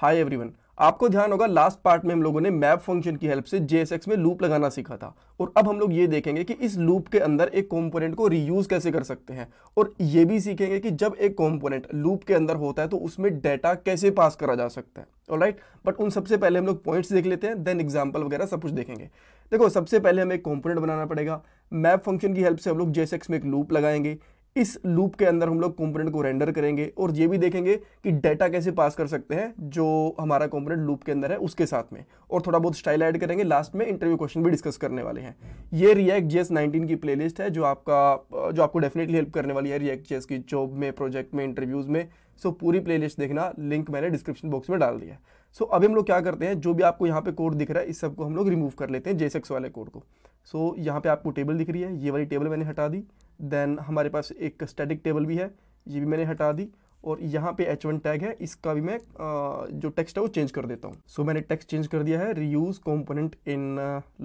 hi everyone आपको ध्यान होगा लास्ट पार्ट में हम लोगों ने मैप फंक्शन की हेल्प से एक्स में लूप लगाना सीखा था और अब हम लोग ये देखेंगे कि इस लूप के अंदर एक कंपोनेंट को रीयूज कैसे कर सकते हैं और ये भी सीखेंगे कि जब एक कंपोनेंट लूप के अंदर होता है तो उसमें डेटा कैसे पास करा जा सकता है और राइट बट उन सबसे पहले हम लोग पॉइंट्स देख लेते हैं देन एग्जाम्पल वगैरह सब कुछ देखेंगे देखो सबसे पहले हमें एक कॉम्पोनेंट बनाना पड़ेगा मैप फंक्शन की हेल्प से हम लोग जेएसएक्स में एक लूप लगाएंगे इस लूप के अंदर हम लोग कॉम्पोनेंट को रेंडर करेंगे और ये भी देखेंगे कि डाटा कैसे पास कर सकते हैं जो हमारा कॉम्पोनेंट लूप के अंदर है उसके साथ में और थोड़ा बहुत स्टाइल ऐड करेंगे लास्ट में इंटरव्यू क्वेश्चन भी डिस्कस करने वाले हैं ये रिएक्ट जेस नाइनटीन की प्लेलिस्ट है जो आपका जो आपको डेफिनेटली हेल्प करने वाली है रिएक्ट जेस की जॉब में प्रोजेक्ट में इंटरव्यूज़ में सो so, पूरी प्लेलिस्ट देखना लिंक मैंने डिस्क्रिप्शन बॉक्स में डाल दिया सो so, अभी हम लोग क्या करते हैं जो भी आपको यहाँ पे कोड दिख रहा है इस सबको हम लोग रिमूव कर लेते हैं जेसेक्स वाले कोड को सो so, यहाँ पे आपको टेबल दिख रही है ये वाली टेबल मैंने हटा दी देन हमारे पास एक स्टैटिक टेबल भी है ये भी मैंने हटा दी और यहाँ पे H1 टैग है इसका भी मैं जो टेक्स्ट है वो चेंज कर देता हूँ सो so, मैंने टेक्स्ट चेंज कर दिया है रीयूज़ कॉम्पोनेंट इन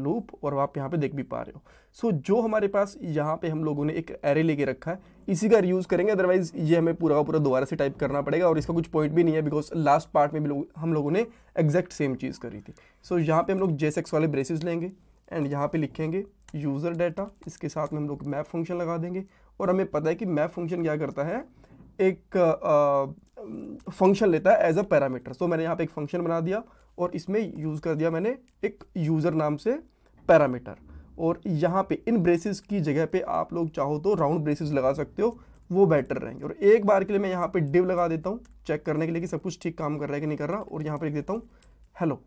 लूप और आप यहाँ पे देख भी पा रहे हो सो so, जो हमारे पास यहाँ पे हम लोगों ने एक एरे लेके रखा है इसी का रीयूज़ करेंगे अदरवाइज़ ये हमें पूरा का पूरा दोबारा से टाइप करना पड़ेगा और इसका कुछ पॉइंट भी नहीं है बिकॉज लास्ट पार्ट में भी लो, हम लोगों ने एग्जैक्ट सेम चीज़ करी थी सो so, यहाँ पर हम लोग जेसेक्स वाले ब्रेसिस लेंगे एंड यहाँ पे लिखेंगे यूज़र डाटा इसके साथ में हम लोग मैप फंक्शन लगा देंगे और हमें पता है कि मैप फंक्शन क्या करता है एक फंक्शन लेता है एज अ पैरामीटर सो मैंने यहाँ पे एक फंक्शन बना दिया और इसमें यूज़ कर दिया मैंने एक यूज़र नाम से पैरामीटर और यहाँ पे इन ब्रेसिस की जगह पे आप लोग चाहो तो राउंड ब्रेसिस लगा सकते हो वो बेटर रहेंगे और एक बार के लिए मैं यहाँ पे डिव लगा देता हूँ चेक करने के लिए कि सब कुछ ठीक काम कर रहा है कि नहीं कर रहा और यहाँ पर लिख देता हूँ हेलो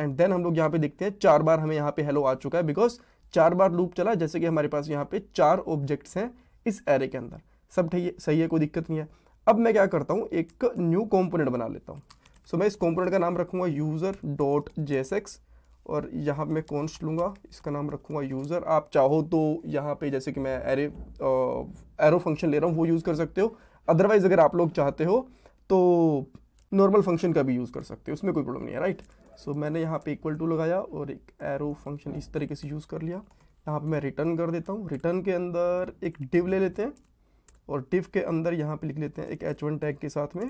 एंड देन हम लोग यहाँ पे देखते हैं चार बार हमें यहाँ पे हेलो आ चुका है बिकॉज चार बार लूप चला जैसे कि हमारे पास यहाँ पे चार ऑब्जेक्ट्स हैं इस एरे के अंदर सब ठीक है सही है कोई दिक्कत नहीं है अब मैं क्या करता हूँ एक न्यू कॉम्पोनेंट बना लेता हूँ सो मैं इस कॉम्पोनेंट का नाम रखूँगा यूज़र डॉट जेसेक्स और यहाँ मैं कॉन्स्ट लूँगा इसका नाम रखूँगा यूज़र आप चाहो तो यहाँ पे जैसे कि मैं एरे एरो फंक्शन ले रहा हूँ वो यूज़ कर सकते हो अदरवाइज़ अगर आप लोग चाहते हो तो नॉर्मल फंक्शन का भी यूज़ कर सकते हो उसमें कोई प्रॉब्लम नहीं है राइट सो मैंने यहाँ पे इक्वल टू लगाया और एक एरो फंक्शन इस तरीके से यूज़ कर लिया यहाँ पे मैं रिटर्न कर देता हूँ रिटर्न के अंदर एक डिव ले लेते हैं और डिव के अंदर यहाँ पे लिख लेते हैं एक एच वन टैग के साथ में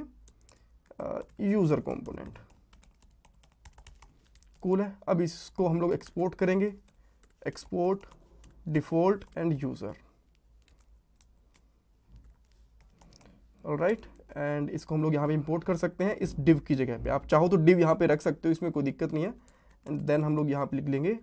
यूज़र कॉम्पोनेंट कूल है अब इसको हम लोग एक्सपोर्ट करेंगे export default and user right and इसको हम लोग यहाँ पे इंपोर्ट कर सकते हैं इस डिव की जगह पे आप चाहो तो डिव यहाँ पे रख सकते हो इसमें कोई दिक्कत नहीं है एंड देन हम लोग यहाँ पे लिख लेंगे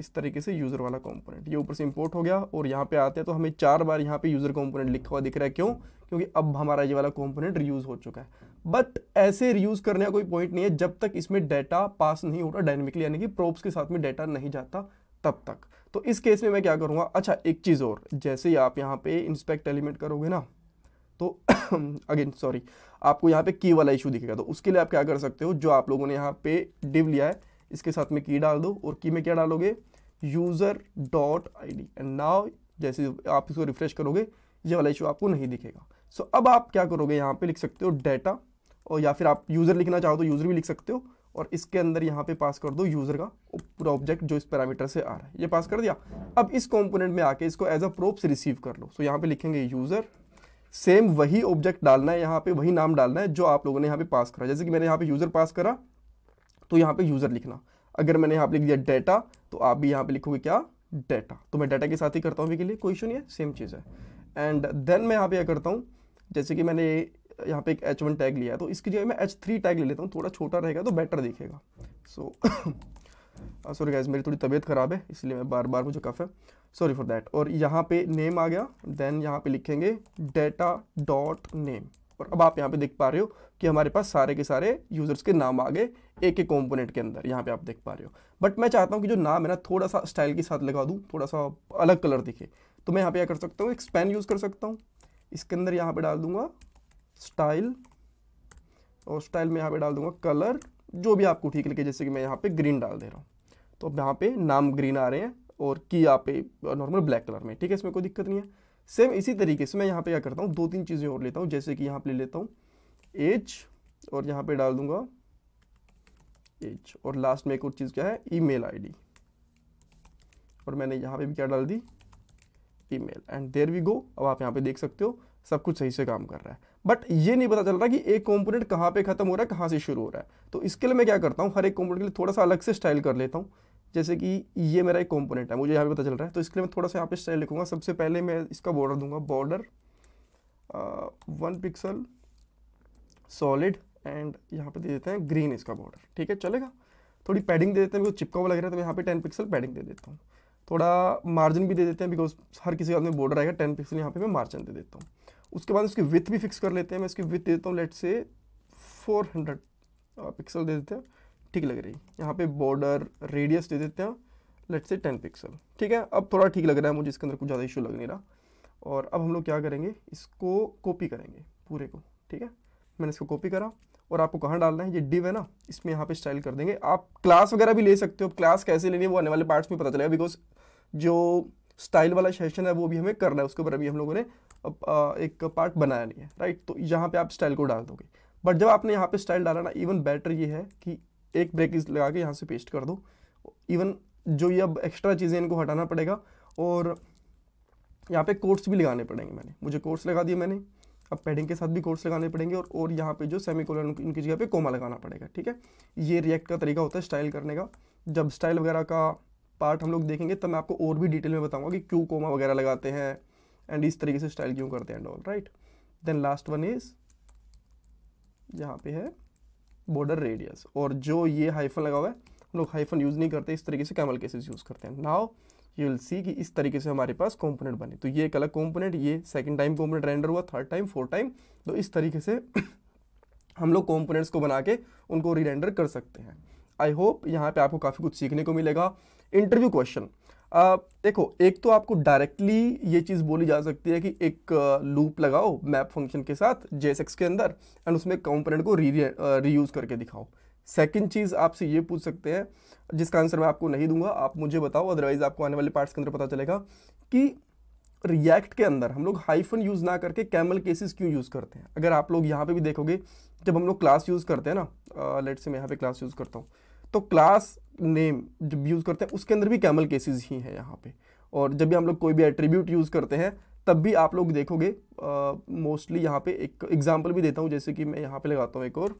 इस तरीके से यूज़र वाला कंपोनेंट ये ऊपर से इंपोर्ट हो गया और यहाँ पे आते हैं तो हमें चार बार यहाँ पे यूज़र कंपोनेंट लिखा हुआ दिख रहा है क्यों क्योंकि अब हमारा ये वाला कॉम्पोनेंट रियूज़ हो चुका है बट ऐसे रियूज़ करने का कोई पॉइंट नहीं है जब तक इसमें डाटा पास नहीं होता डायनेमिकली यानी कि प्रोप्स के साथ में डाटा नहीं जाता तब तक तो इस केस में मैं क्या करूँगा अच्छा एक चीज़ और जैसे ही आप यहाँ पे इंस्पेक्ट एलिमेंट करोगे ना तो अगेन सॉरी आपको यहाँ पे की वाला इशू दिखेगा तो उसके लिए आप क्या कर सकते हो जो आप लोगों ने यहाँ पे डिव लिया है इसके साथ में की डाल दो और की में क्या डालोगे user dot I D and now जैसे आप इसको रिफ्रेश करोगे ये वाला इशू आपको नहीं दिखेगा सो so, अब आप क्या करोगे यहाँ पे लिख सकते हो डेटा और या फिर आप यूज़र लिखना चाहो तो यूज़र भी लिख सकते हो और इसके अंदर यहाँ पे पास कर दो यूज़र का पूरा ऑब्जेक्ट जो इस पैरामीटर से आ रहा है ये पास कर दिया अब इस कॉम्पोनेंट में आके इसको एज अ प्रोप्स रिसीव कर लो सो so, यहाँ पे लिखेंगे यूज़र सेम वही ऑब्जेक्ट डालना है यहाँ पे वही नाम डालना है जो आप लोगों ने यहाँ पे पास करा जैसे कि मैंने यहाँ पे यूज़र पास करा तो यहाँ पे यूज़र लिखना अगर मैंने यहाँ पे लिख दिया डेटा तो आप भी यहाँ पे लिखोगे क्या डेटा तो मैं डेटा के साथ ही करता हूँ अभी के लिए कोई इशू नहीं है सेम चीज़ है एंड देन मैं यहाँ पे यह करता हूँ जैसे कि मैंने यहाँ पे एक एच वन टैग लिया है तो इसकी जगह मैं एच थ्री टैग ले लेता हूँ थोड़ा छोटा रहेगा तो बेटर दिखेगा सो सॉरी गैस मेरी थोड़ी तबीयत ख़राब है इसलिए मैं बार बार मुझे कफ है सॉरी फॉर दैट और यहाँ पे नेम आ गया देन यहाँ पे लिखेंगे डेटा डॉट नेम और अब आप यहाँ पे देख पा रहे हो कि हमारे पास सारे के सारे यूज़र्स के नाम आ गए एक एक कॉम्पोनेंट के अंदर यहाँ पे आप देख पा रहे हो बट मैं चाहता हूँ कि जो नाम है ना थोड़ा सा स्टाइल के साथ लगा दूँ थोड़ा सा अलग कलर दिखे तो मैं यहाँ पे क्या कर सकता हूँ एक स्पेन यूज़ कर सकता हूँ इसके अंदर यहाँ पे डाल दूंगा स्टाइल और स्टाइल में यहाँ पे डाल दूंगा कलर जो भी आपको ठीक लगे जैसे कि मैं यहाँ पे ग्रीन डाल दे रहा हूँ तो अब यहाँ पे नाम ग्रीन आ रहे हैं और की यहाँ पे नॉर्मल ब्लैक कलर में ठीक है इसमें कोई दिक्कत नहीं है सेम इसी तरीके से मैं यहाँ पे क्या करता हूँ दो तीन चीज़ें और लेता हूँ जैसे कि यहाँ पे लेता हूँ एज और यहाँ पे डाल दूंगा एज और लास्ट में एक और चीज़ क्या है ईमेल आईडी और मैंने यहाँ पे भी क्या डाल दी email and there we go अब आप यहाँ पे देख सकते हो सब कुछ सही से काम कर रहा है बट ये नहीं पता चल रहा कि एक कॉम्पोनेंट कहाँ पे खत्म हो रहा है कहाँ से शुरू हो रहा है तो इसके लिए मैं क्या करता हूँ हर एक कॉम्पोनेंट के लिए थोड़ा सा अलग से स्टाइल कर लेता हूँ जैसे कि ये मेरा एक कॉम्पोनेंट है मुझे यहाँ पे पता चल रहा है तो इसके लिए मैं थोड़ा सा यहाँ पे स्टाइल लिखूंगा सबसे पहले मैं इसका बॉर्डर दूंगा border one pixel solid and यहाँ पे दे देते हैं ग्रीन इसका बॉर्डर ठीक है चलेगा थोड़ी पैडिंग दे देते हैं बिकॉज चिपका हुआ लग रहा है तो मैं यहाँ पे टेन पिक्सल पैडिंग दे देता हूँ थोड़ा मार्जिन भी दे देते हैं बिकॉज हर किसी का में बॉर्डर आएगा टेन पिक्सल यहाँ पर मैं मार्जिन दे देता हूँ उसके बाद उसकी विथ भी फिक्स कर लेते हैं मैं इसकी विथ दे देता हूँ लेट से फोर हंड्रेड पिक्सल दे देते हैं ठीक लग रही है यहाँ पे बॉर्डर रेडियस दे देते हैं लेट से टेन पिक्सल ठीक है अब थोड़ा ठीक लग रहा है मुझे इसके अंदर कुछ ज़्यादा इशू लग नहीं रहा और अब हम लोग क्या करेंगे इसको कॉपी करेंगे पूरे को ठीक है मैंने इसको कॉपी करा और आपको कहाँ डालना है ये डिव है ना इसमें यहाँ पे स्टाइल कर देंगे आप क्लास वगैरह भी ले सकते हो क्लास कैसे लेनी है वो आने वाले पार्ट्स में पता चलेगा बिकॉज जो स्टाइल वाला सेशन है वो भी हमें करना है उसके ऊपर अभी हम लोगों ने अब एक पार्ट बनाया नहीं है राइट तो यहाँ पे आप स्टाइल को डाल दोगे बट जब आपने यहाँ पे स्टाइल डाला ना इवन बेटर ये है कि एक ब्रेक लगा के यहाँ से पेस्ट कर दो इवन जो ये अब एक्स्ट्रा चीज़ें इनको हटाना पड़ेगा और यहाँ पे कोर्स भी लगाने पड़ेंगे मैंने मुझे कोर्स लगा दिए मैंने अब पैडिंग के साथ भी कोर्स लगाने पड़ेंगे और और यहाँ पे जो सेमी कोलर इनकी जगह पे कोमा लगाना पड़ेगा ठीक है ये रिएक्ट का तरीका होता है स्टाइल करने का जब स्टाइल वगैरह का पार्ट हम लोग देखेंगे तब मैं आपको और भी डिटेल में बताऊँगा कि क्यों कोमा वगैरह लगाते हैं एंड इस तरीके से स्टाइल क्यों करते हैं and all right then last one is यहाँ पे है बॉर्डर रेडियस और जो ये हाइफन लगा हुआ है हम लोग हाइफन यूज़ नहीं करते इस तरीके से कैमल केसेस यूज़ करते हैं नाव यू विल सी कि इस तरीके से हमारे पास कंपोनेंट बने तो ये एक अलग कॉम्पोनेंट ये सेकंड टाइम कॉम्पोनेंट रेंडर हुआ थर्ड टाइम फोर्थ टाइम तो इस तरीके से हम लोग कॉम्पोनेंट्स को बना के उनको री कर सकते हैं आई होप यहाँ पे आपको काफ़ी कुछ सीखने को मिलेगा इंटरव्यू क्वेश्चन देखो एक तो आपको डायरेक्टली ये चीज़ बोली जा सकती है कि एक लूप लगाओ मैप फंक्शन के साथ जेसेक्स के अंदर एंड उसमें कंपोनेंट को री रीयूज़ करके दिखाओ सेकंड चीज़ आपसे ये पूछ सकते हैं जिसका आंसर मैं आपको नहीं दूंगा आप मुझे बताओ अदरवाइज़ आपको आने वाले पार्ट्स के अंदर पता चलेगा कि रिएक्ट के अंदर हम लोग हाइफन यूज़ ना करके कैमल केसेस क्यों यूज़ करते हैं अगर आप लोग यहाँ पे भी देखोगे जब हम लोग क्लास यूज़ करते हैं ना लेट से मैं यहाँ पे क्लास यूज़ करता हूँ तो क्लास नेम जब यूज़ करते हैं उसके अंदर भी कैमल केसेस ही हैं यहाँ पे और जब भी हम लोग कोई भी एट्रीब्यूट यूज़ करते हैं तब भी आप लोग देखोगे मोस्टली यहाँ पे एक एग्जाम्पल भी देता हूँ जैसे कि मैं यहाँ पे लगाता हूँ एक और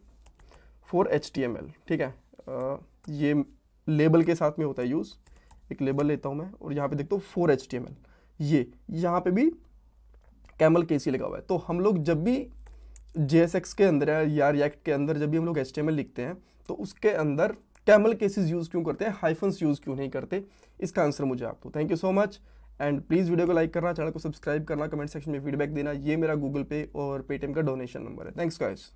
फोर एच ठीक है आ, ये लेबल के साथ में होता है यूज़ एक लेबल लेता हूँ मैं और यहाँ पर देखता हूँ फोर एच ये यहाँ पर भी कैमल केस लगा हुआ है तो हम लोग जब भी जे के अंदर या रिएक्ट के अंदर जब भी हम लोग एच लिखते हैं तो उसके अंदर कैमल केसेस यूज़ क्यों करते हैं हाइफन्स यूज़ क्यों नहीं करते इसका आंसर मुझे आप दो thank you so much and please video को लाइक करना चैनल को सब्सक्राइब करना कमेंट सेक्शन में फीडबैक देना ये मेरा गूगल पे और पेटीएम का डोनेशन नंबर है थैंक्स गाइस